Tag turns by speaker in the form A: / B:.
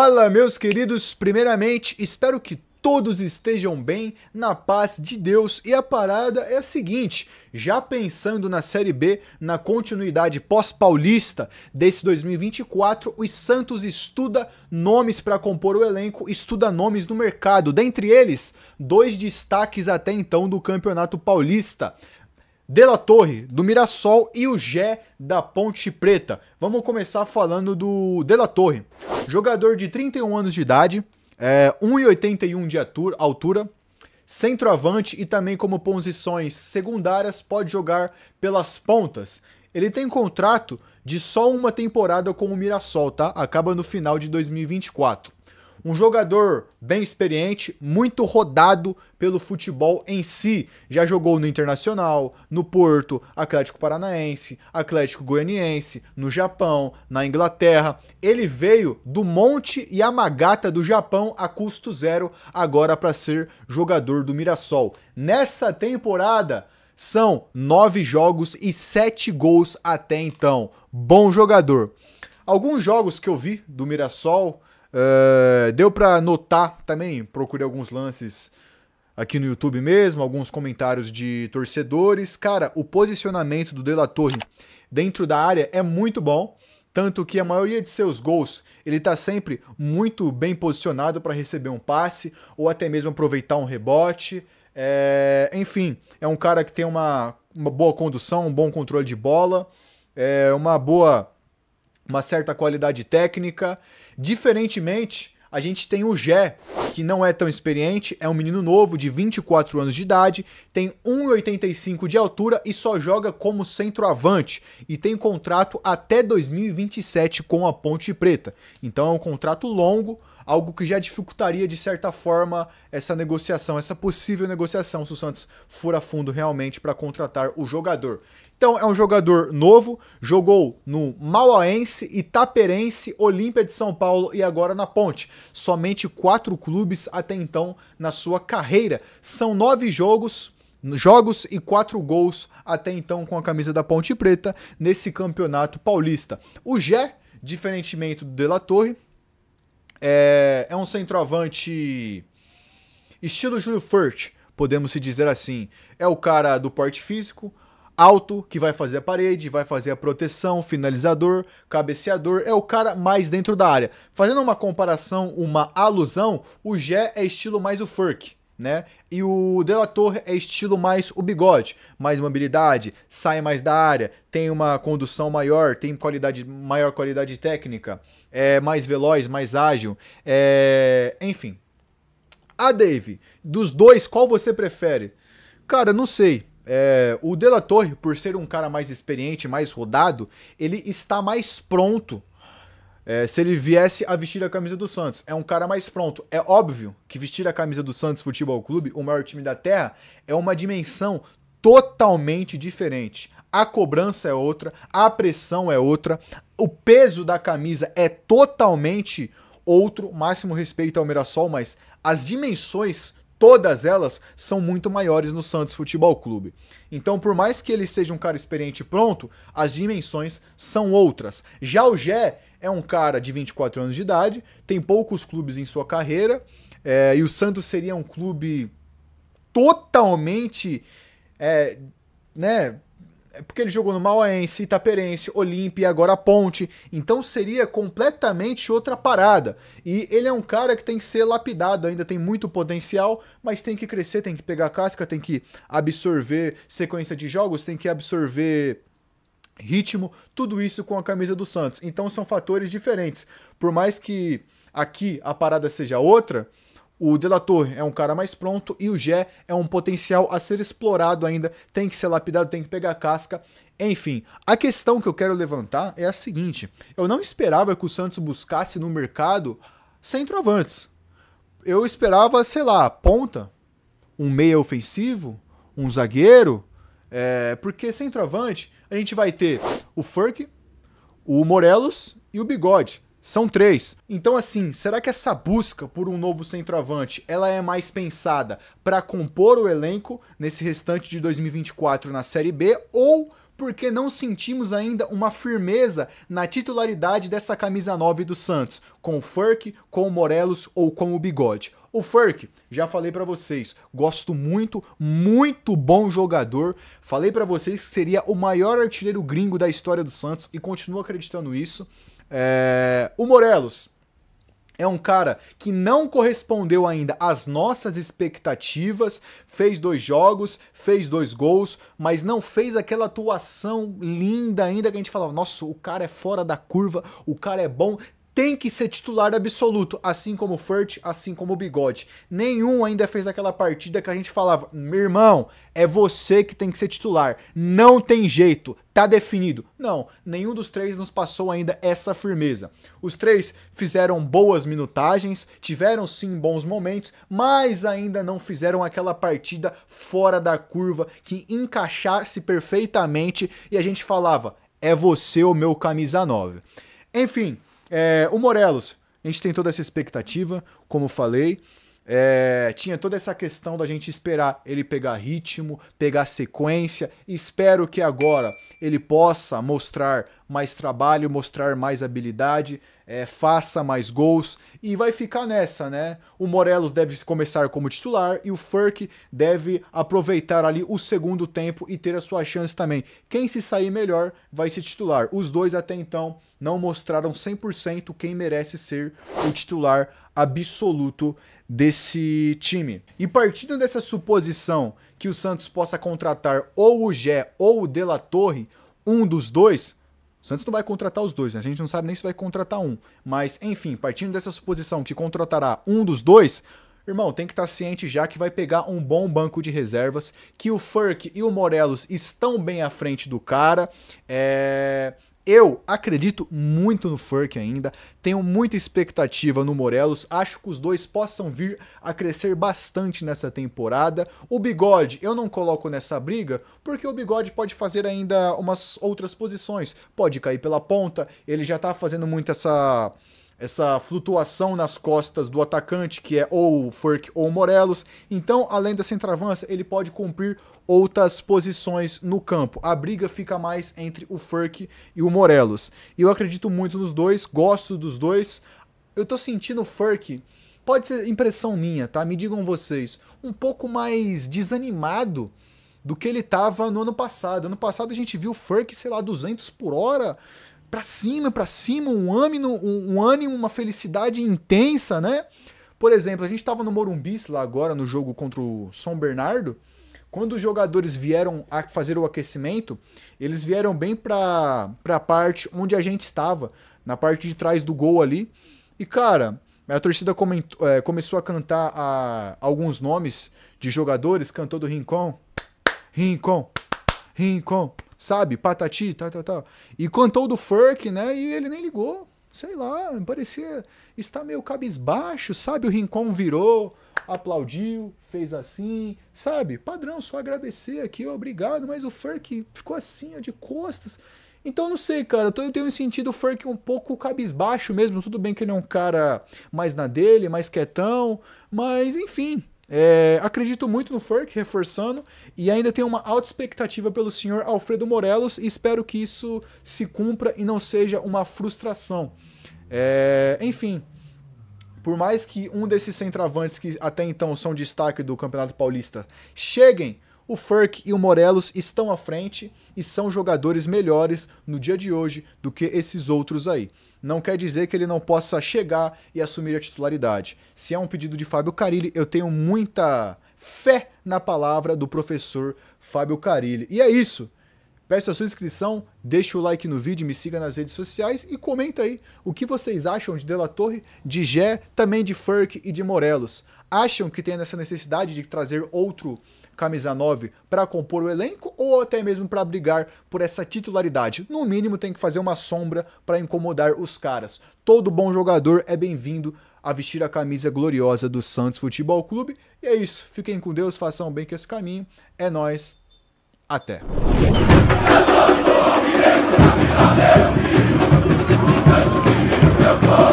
A: Fala, meus queridos! Primeiramente, espero que todos estejam bem, na paz de Deus. E a parada é a seguinte: já pensando na Série B, na continuidade pós-paulista desse 2024, o Santos estuda nomes para compor o elenco, estuda nomes no mercado. Dentre eles, dois destaques até então do Campeonato Paulista. De La Torre, do Mirassol e o Gé da Ponte Preta. Vamos começar falando do De La Torre. Jogador de 31 anos de idade, é, 1,81 de altura, centroavante e também como posições secundárias pode jogar pelas pontas. Ele tem contrato de só uma temporada com o Mirassol, tá? Acaba no final de 2024 um jogador bem experiente, muito rodado pelo futebol em si. Já jogou no Internacional, no Porto, Atlético Paranaense, Atlético Goianiense, no Japão, na Inglaterra. Ele veio do Monte Yamagata do Japão a custo zero, agora para ser jogador do Mirassol. Nessa temporada, são nove jogos e sete gols até então. Bom jogador. Alguns jogos que eu vi do Mirassol eh, deu para notar também, procurei alguns lances aqui no YouTube mesmo, alguns comentários de torcedores. Cara, o posicionamento do De La Torre dentro da área é muito bom, tanto que a maioria de seus gols ele está sempre muito bem posicionado para receber um passe ou até mesmo aproveitar um rebote. É, enfim, é um cara que tem uma, uma boa condução, um bom controle de bola, é uma boa, uma certa qualidade técnica Diferentemente, a gente tem o Jé, que não é tão experiente, é um menino novo de 24 anos de idade, tem 1,85 de altura e só joga como centroavante e tem contrato até 2027 com a Ponte Preta. Então é um contrato longo, algo que já dificultaria de certa forma essa negociação, essa possível negociação se o Santos for a fundo realmente para contratar o jogador. Então é um jogador novo, jogou no Mauaense, Itaperense, Olímpia de São Paulo e agora na Ponte. Somente quatro clubes até então na sua carreira. São nove jogos, jogos e quatro gols até então com a camisa da Ponte Preta nesse campeonato paulista. O Gé, diferentemente do De La Torre, é, é um centroavante estilo Júlio Furt, podemos se dizer assim. É o cara do porte físico, alto, que vai fazer a parede, vai fazer a proteção, finalizador, cabeceador, é o cara mais dentro da área. Fazendo uma comparação, uma alusão, o Gé é estilo mais o Furk né? E o delator é estilo mais o bigode, mais mobilidade, sai mais da área, tem uma condução maior, tem qualidade maior qualidade técnica, é mais veloz, mais ágil, é... enfim. A Dave, dos dois, qual você prefere? Cara, não sei. É, o De La Torre, por ser um cara mais experiente, mais rodado, ele está mais pronto é, se ele viesse a vestir a camisa do Santos. É um cara mais pronto. É óbvio que vestir a camisa do Santos Futebol Clube, o maior time da terra, é uma dimensão totalmente diferente. A cobrança é outra, a pressão é outra, o peso da camisa é totalmente outro. Máximo respeito ao Mirassol, mas as dimensões, todas elas, são muito maiores no Santos Futebol Clube. Então, por mais que ele seja um cara experiente pronto, as dimensões são outras. Já o Gé é um cara de 24 anos de idade, tem poucos clubes em sua carreira, é, e o Santos seria um clube totalmente. É, né? É porque ele jogou no Mauaense, Itaperense, Olímpia e agora Ponte. Então seria completamente outra parada. E ele é um cara que tem que ser lapidado ainda, tem muito potencial, mas tem que crescer, tem que pegar casca, tem que absorver sequência de jogos, tem que absorver ritmo, tudo isso com a camisa do Santos. Então são fatores diferentes. Por mais que aqui a parada seja outra, o De La Torre é um cara mais pronto e o Gé é um potencial a ser explorado ainda, tem que ser lapidado, tem que pegar casca. Enfim, a questão que eu quero levantar é a seguinte: eu não esperava que o Santos buscasse no mercado centroavantes. Eu esperava, sei lá, ponta, um meia ofensivo, um zagueiro, é, porque centroavante, a gente vai ter o Furk, o Morelos e o Bigode. São três. Então, assim, será que essa busca por um novo centroavante ela é mais pensada para compor o elenco nesse restante de 2024 na Série B ou porque não sentimos ainda uma firmeza na titularidade dessa camisa 9 do Santos, com o Furk, com o Morelos ou com o Bigode. O Furk, já falei para vocês, gosto muito, muito bom jogador. Falei para vocês que seria o maior artilheiro gringo da história do Santos e continuo acreditando nisso. É... O Morelos, é um cara que não correspondeu ainda às nossas expectativas, fez dois jogos, fez dois gols, mas não fez aquela atuação linda ainda que a gente falava, nossa, o cara é fora da curva, o cara é bom, tem que ser titular absoluto, assim como o Furt, assim como o Bigode. Nenhum ainda fez aquela partida que a gente falava: meu irmão, é você que tem que ser titular. Não tem jeito, tá definido. Não, nenhum dos três nos passou ainda essa firmeza. Os três fizeram boas minutagens, tiveram sim bons momentos, mas ainda não fizeram aquela partida fora da curva que encaixasse perfeitamente e a gente falava: é você o meu camisa 9. Enfim, é, o Morelos, a gente tem toda essa expectativa, como falei. É, tinha toda essa questão da gente esperar ele pegar ritmo, pegar sequência. Espero que agora ele possa mostrar mais trabalho, mostrar mais habilidade, é, faça mais gols e vai ficar nessa, né? O Morelos deve começar como titular e o Furk deve aproveitar ali o segundo tempo e ter a sua chance também. Quem se sair melhor vai se titular. Os dois até então não mostraram 100% quem merece ser o titular absoluto desse time. E partindo dessa suposição que o Santos possa contratar ou o Gé ou o De La Torre, um dos dois, o Santos não vai contratar os dois, né? a gente não sabe nem se vai contratar um. Mas, enfim, partindo dessa suposição que contratará um dos dois, irmão, tem que estar tá ciente já que vai pegar um bom banco de reservas, que o Furk e o Morelos estão bem à frente do cara. É eu acredito muito no Furk ainda, tenho muita expectativa no Morelos, acho que os dois possam vir a crescer bastante nessa temporada. O Bigode eu não coloco nessa briga, porque o Bigode pode fazer ainda umas outras posições, pode cair pela ponta, ele já tá fazendo muito essa essa flutuação nas costas do atacante, que é ou Furk ou Morelos. Então, além da entravança, ele pode cumprir outras posições no campo. A briga fica mais entre o Furk e o Morelos. E eu acredito muito nos dois, gosto dos dois. Eu tô sentindo o Furk, pode ser impressão minha, tá? Me digam vocês, um pouco mais desanimado do que ele tava no ano passado. Ano passado a gente viu o Furk, sei lá, 200 por hora, para cima, para cima, um ânimo, um, ânimo, uma felicidade intensa, né? Por exemplo, a gente estava no Morumbi lá agora no jogo contra o São Bernardo, quando os jogadores vieram a fazer o aquecimento, eles vieram bem para a parte onde a gente estava, na parte de trás do gol ali. E cara, a torcida comentou, é, começou a cantar a, alguns nomes de jogadores, cantou do Rincon, Rincon, Rincon, sabe? Patati, tal, tá, tal, tá, tal. Tá. E cantou do Furk, né? E ele nem ligou. Sei lá, parecia estar meio cabisbaixo, sabe? O Rincon virou, aplaudiu, fez assim, sabe? Padrão, só agradecer aqui, obrigado, mas o Furk ficou assim, ó, de costas. Então não sei, cara, eu tenho sentido o Furk um pouco cabisbaixo mesmo, tudo bem que ele é um cara mais na dele, mais quietão, mas enfim, é, acredito muito no Furk, reforçando, e ainda tenho uma alta expectativa pelo senhor Alfredo Morelos e espero que isso se cumpra e não seja uma frustração. É, enfim, por mais que um desses centravantes que até então são destaque do Campeonato Paulista cheguem, o Furk e o Morelos estão à frente e são jogadores melhores no dia de hoje do que esses outros aí não quer dizer que ele não possa chegar e assumir a titularidade. Se é um pedido de Fábio Carilli, eu tenho muita fé na palavra do professor Fábio Carilli. E é isso. Peço a sua inscrição, deixe o like no vídeo, me siga nas redes sociais e comenta aí o que vocês acham de Dela Torre, de Gé, também de Furk e de Morelos. Acham que tem essa necessidade de trazer outro camisa 9 para compor o elenco ou até mesmo para brigar por essa titularidade. No mínimo tem que fazer uma sombra para incomodar os caras. Todo bom jogador é bem-vindo a vestir a camisa gloriosa do Santos Futebol Clube. E é isso. Fiquem com Deus, façam bem com esse caminho. É nós. Até. Santos,